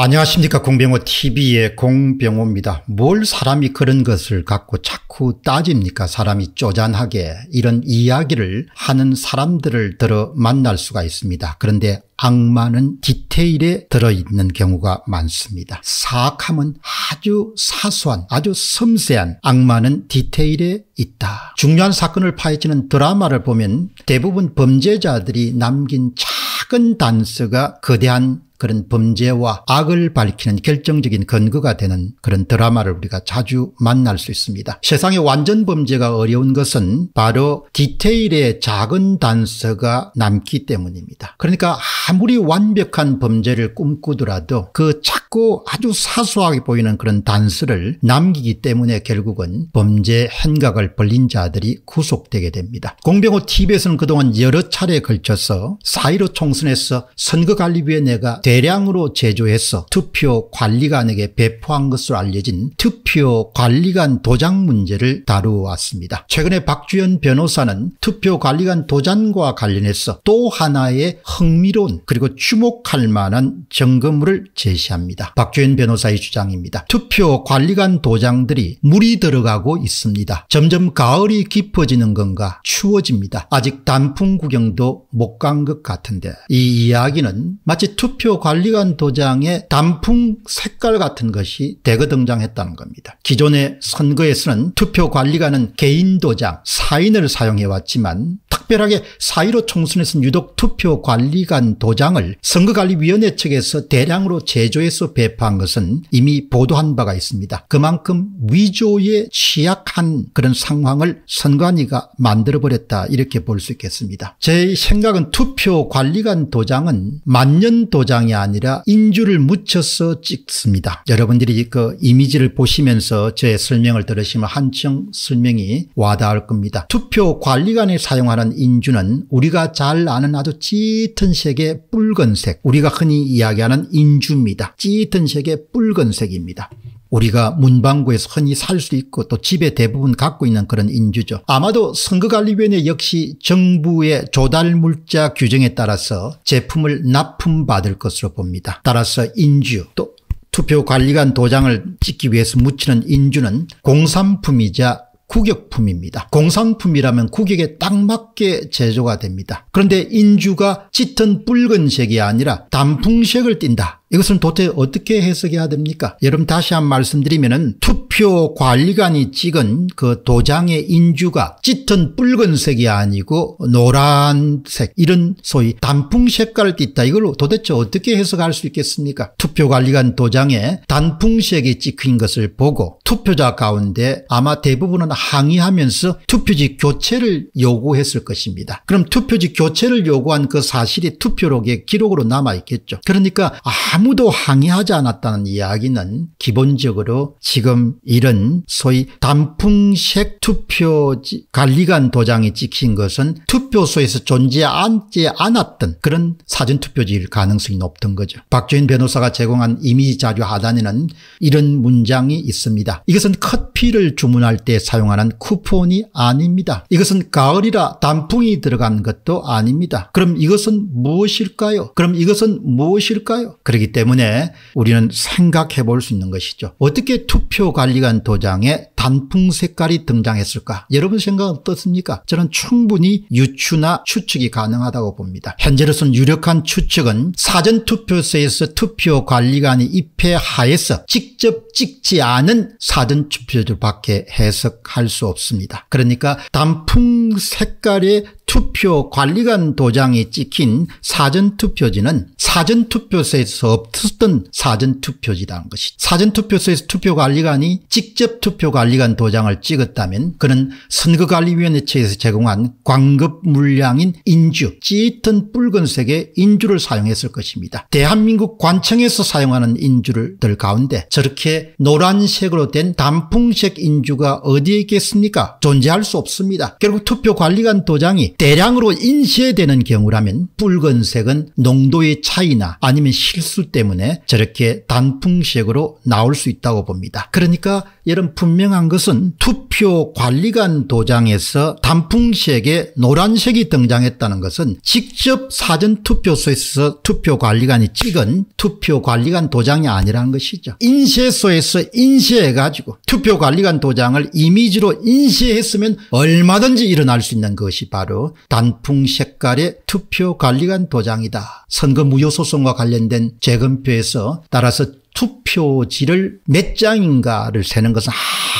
안녕하십니까 공병호 tv의 공병호입니다. 뭘 사람이 그런 것을 갖고 자꾸 따집니까 사람이 쪼잔하게 이런 이야기를 하는 사람들을 들어 만날 수가 있습니다. 그런데 악마는 디테일에 들어있는 경우가 많습니다. 사악함은 아주 사소한 아주 섬세한 악마는 디테일에 있다. 중요한 사건을 파헤치는 드라마를 보면 대부분 범죄자들이 남긴 작은 단서가 거대한 그런 범죄와 악을 밝히는 결정적인 근거가 되는 그런 드라마를 우리가 자주 만날 수 있습니다. 세상의 완전 범죄가 어려운 것은 바로 디테일의 작은 단서가 남기 때문입니다. 그러니까 아무리 완벽한 범죄를 꿈꾸더라도 그 작고 아주 사소하게 보이는 그런 단서를 남기기 때문에 결국은 범죄 행각을 벌린 자들이 구속되게 됩니다. 공병호 TV에서는 그동안 여러 차례에 걸쳐서 사1 5 총선에서 선거관리위원회가 대량으로 제조해서 투표 관리관에게 배포한 것으로 알려진 투표 관리관 도장 문제를 다루어왔습니다. 최근에 박주현 변호사는 투표 관리관 도장과 관련해서 또 하나의 흥미로운 그리고 주목할 만한 점검물을 제시합니다. 박주현 변호사의 주장입니다. 투표 관리관 도장들이 물이 들어가고 있습니다. 점점 가을이 깊어지는 건가 추워집니다. 아직 단풍 구경도 못 간 것 같은데 이 이야기는 마치 투표 관리관 도장의 단풍 색깔 같은 것이 대거 등장했다는 겁니다. 기존의 선거에서는 투표 관리관은 개인 도장, 사인을 사용해 왔지만 특별하게 사1로 총선에서는 유독 투표 관리관 도장을 선거관리위원회 측에서 대량으로 제조해서 배포한 것은 이미 보도한 바가 있습니다. 그만큼 위조에 취약한 그런 상황을 선관위가 만들어버렸다 이렇게 볼 수 있겠습니다. 제 생각은 투표 관리관 도장은 만년 도장이 아니라 인주를 묻혀서 찍습니다. 여러분들이 그 이미지를 보시면서 제 설명을 들으시면 한층 설명이 와닿을 겁니다. 투표 관리관에 사용하는 인주는 우리가 잘 아는 아주 짙은 색의 붉은색 우리가 흔히 이야기하는 인주입니다. 짙은 색의 붉은색입니다. 우리가 문방구에서 흔히 살 수 있고 또 집에 대부분 갖고 있는 그런 인주죠. 아마도 선거관리위원회 역시 정부의 조달물자 규정에 따라서 제품을 납품받을 것으로 봅니다. 따라서 인주 또 투표관리관 도장을 찍기 위해서 묻히는 인주는 공산품이자 국역품입니다. 공산품이라면 국역에 딱 맞게 제조가 됩니다. 그런데 인주가 짙은 붉은색이 아니라 단풍색을 띈다. 이것은 도대체 어떻게 해석해야 됩니까? 여러분 다시 한 말씀드리면 은 투표 관리관이 찍은 그 도장의 인주가 짙은 붉은색이 아니고 노란색 이런 소위 단풍 색깔을 띠다 이걸 도대체 어떻게 해석할 수 있겠습니까 투표관리관 도장에 단풍색이 찍힌 것을 보고 투표자 가운데 아마 대부분은 항의하면서 투표지 교체를 요구했을 것입니다 그럼 투표지 교체를 요구한 그 사실이 투표록의 기록으로 남아있겠죠 그러니까 아무도 항의하지 않았다는 이야기는 기본적으로 지금 이런 소위 단풍색 투표 지 관리관 도장이 찍힌 것은 투표소에서 존재하지 않았던 그런 사전투표지일 가능성이 높던 거죠. 박주인 변호사가 제공한 이미지 자료 하단에는 이런 문장이 있습니다. 이것은 커피를 주문할 때 사용하는 쿠폰이 아닙니다. 이것은 가을이라 단풍이 들어간 것도 아닙니다. 그럼 이것은 무엇일까요? 그럼 이것은 무엇일까요? 그렇기 때문에 우리는 생각해 볼 수 있는 것이죠. 어떻게 투표 관리 발리간 도장에 단풍 색깔이 등장했을까? 여러분 생각은 어떻습니까? 저는 충분히 유추나 추측이 가능하다고 봅니다. 현재로서는 유력한 추측은 사전투표소에서 투표관리관이 입회하에서 직접 찍지 않은 사전투표들밖에 해석할 수 없습니다. 그러니까 단풍 색깔의 투표 관리관 도장이 찍힌 사전투표지는 사전투표소에서 없었던 사전투표지라는 것이죠. 사전투표소에서 투표관리관이 직접 투표관리 관리관 도장을 찍었다면 그는 선거관리위원회체에서 제공한 광급 물량인 인주 짙은 붉은색의 인주를 사용했을 것입니다. 대한민국 관청에서 사용하는 인주를들 가운데 저렇게 노란색으로 된 단풍색 인주가 어디에 있겠습니까? 존재할 수 없습니다. 결국 투표관리관 도장이 대량으로 인쇄되는 경우라면 붉은색은 농도의 차이나 아니면 실수 때문에 저렇게 단풍색으로 나올 수 있다고 봅니다. 그러니까 이런 분명한 것은 투표 관리관 도장에서 단풍색의 노란색이 등장했다는 것은 직접 사전투표소에서 투표관리관이 찍은 투표관리관 도장이 아니라는 것이죠. 인쇄소에서 인쇄해가지고 투표관리관 도장을 이미지로 인쇄했으면 얼마든지 일어날 수 있는 것이 바로 단풍 색깔의 투표관리관 도장이다. 선거 무효소송과 관련된 재검표에서 따라서 투표지를 몇 장인가를 세는 것은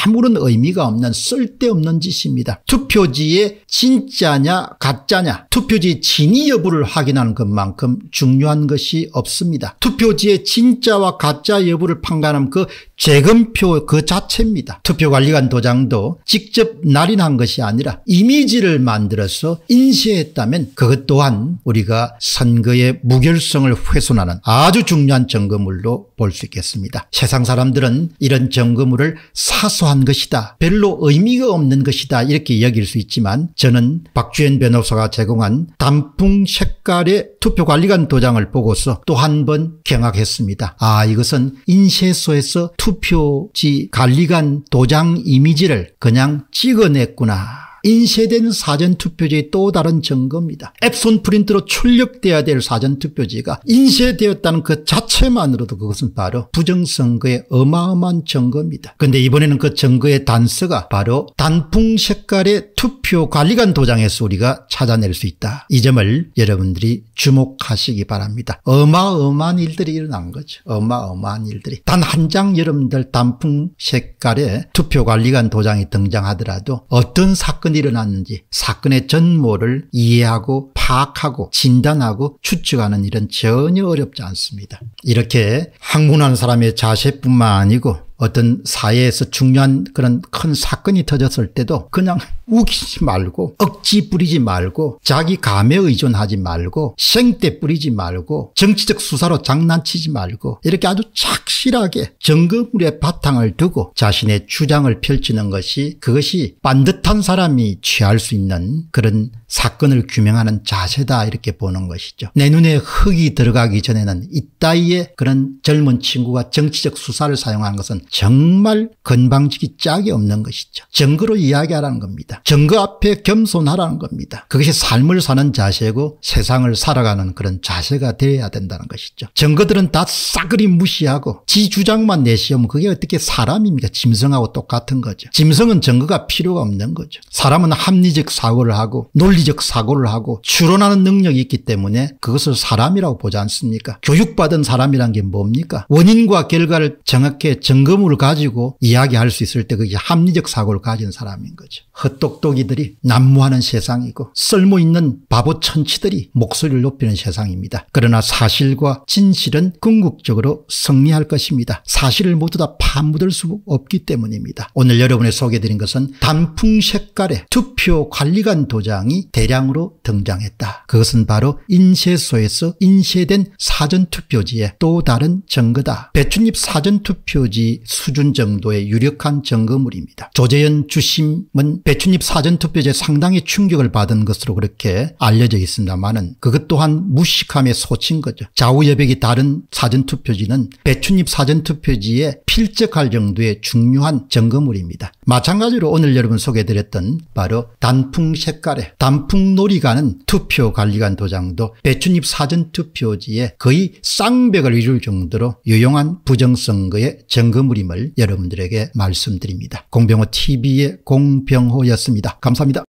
아무런 의미가 없는 쓸데없는 짓입니다. 투표지에 진짜냐 가짜냐 투표지 진위 여부를 확인하는 것만큼 중요한 것이 없습니다. 투표지의 진짜와 가짜 여부를 판가름 그 재검표 그 자체입니다. 투표관리관 도장도 직접 날인한 것이 아니라 이미지를 만들어서 인쇄했다면 그것 또한 우리가 선거의 무결성을 훼손하는 아주 중요한 점검물로 볼수 있겠습니다. 세상 사람들은 이런 정거물을 사소한 것이다. 별로 의미가 없는 것이다. 이렇게 여길 수 있지만 저는 박주현 변호사가 제공한 단풍 색깔의 투표관리관 도장을 보고서 또 한 번 경악했습니다. 아 이것은 인쇄소에서 투표지 관리관 도장 이미지를 그냥 찍어냈구나. 인쇄된 사전투표지의 또 다른 증거입니다. 앱손 프린트로 출력돼야 될 사전투표지가 인쇄되었다는 그 자체만으로도 그것은 바로 부정선거의 어마어마한 증거입니다. 그런데 이번에는 그 증거의 단서가 바로 단풍 색깔의 투표관리관 도장에서 우리가 찾아낼 수 있다. 이 점을 여러분들이 주목하시기 바랍니다. 어마어마한 일들이 일어난 거죠. 어마어마한 일들이. 단 한 장 여러분들 단풍 색깔의 투표관리관 도장이 등장하더라도 어떤 사건 사건이 일어났는지 사건의 전모를 이해하고 파악하고 진단하고 추측하는 일은 전혀 어렵지 않습니다. 이렇게 학문한 사람의 자세뿐만 아니고 어떤 사회에서 중요한 그런 큰 사건이 터졌을 때도 그냥 우기지 말고 억지 뿌리지 말고 자기 감에 의존하지 말고 생떼 뿌리지 말고 정치적 수사로 장난치지 말고 이렇게 아주 착실하게 정거물의 바탕을 두고 자신의 주장을 펼치는 것이 그것이 반듯한 사람이 취할 수 있는 그런 사건을 규명하는 자세다 이렇게 보는 것이죠. 내 눈에 흙이 들어가기 전에는 이따위의 그런 젊은 친구가 정치적 수사를 사용한 것은 정말 건방지기 짝이 없는 것이죠. 정거로 이야기하라는 겁니다. 정거 앞에 겸손하라는 겁니다. 그것이 삶을 사는 자세고 세상을 살아가는 그런 자세가 되어야 된다는 것이죠. 정거들은 다 싸그리 무시하고 지 주장만 내시오면 그게 어떻게 사람입니까? 짐승하고 똑같은 거죠. 짐승은 정거가 필요가 없는 거죠. 사람은 합리적 사고를 하고 논리적 사고를 하고 추론하는 능력이 있기 때문에 그것을 사람이라고 보지 않습니까? 교육받은 사람이란 게 뭡니까? 원인과 결과를 정확히 점검 의무를 가지고 이야기할 수 있을 때 그게 합리적 사고를 가진 사람인 거죠. 헛똑똑이들이 난무하는 세상이고 쓸모있는 바보 천치들이 목소리를 높이는 세상입니다. 그러나 사실과 진실은 궁극적으로 승리할 것입니다. 사실을 모두 다 파묻을 수 없기 때문입니다. 오늘 여러분의 소개드린 것은 단풍 색깔의 투표 관리관 도장이 대량으로 등장했다. 그것은 바로 인쇄소에서 인쇄된 사전투표지의 또 다른 증거다. 배춧잎 사전투표지 수준 정도의 유력한 증거물입니다. 조재현 주심은 배춧잎 사전투표제 상당히 충격을 받은 것으로 그렇게 알려져 있습니다만은 그것 또한 무식함에 소친 거죠. 좌우여백이 다른 사전투표지는 배춧잎 사전투표지에 필적할 정도의 중요한 증거물입니다. 마찬가지로 오늘 여러분 소개드렸던 해 바로 단풍 색깔의 단풍놀이가는 투표관리관 도장도 배춧잎 사전투표지에 거의 쌍벽을 이룰 정도로 유용한 부정선거의 증거물입니다. 우림을 여러분들에게 말씀드립니다. 공병호 TV의 공병호였습니다. 감사합니다.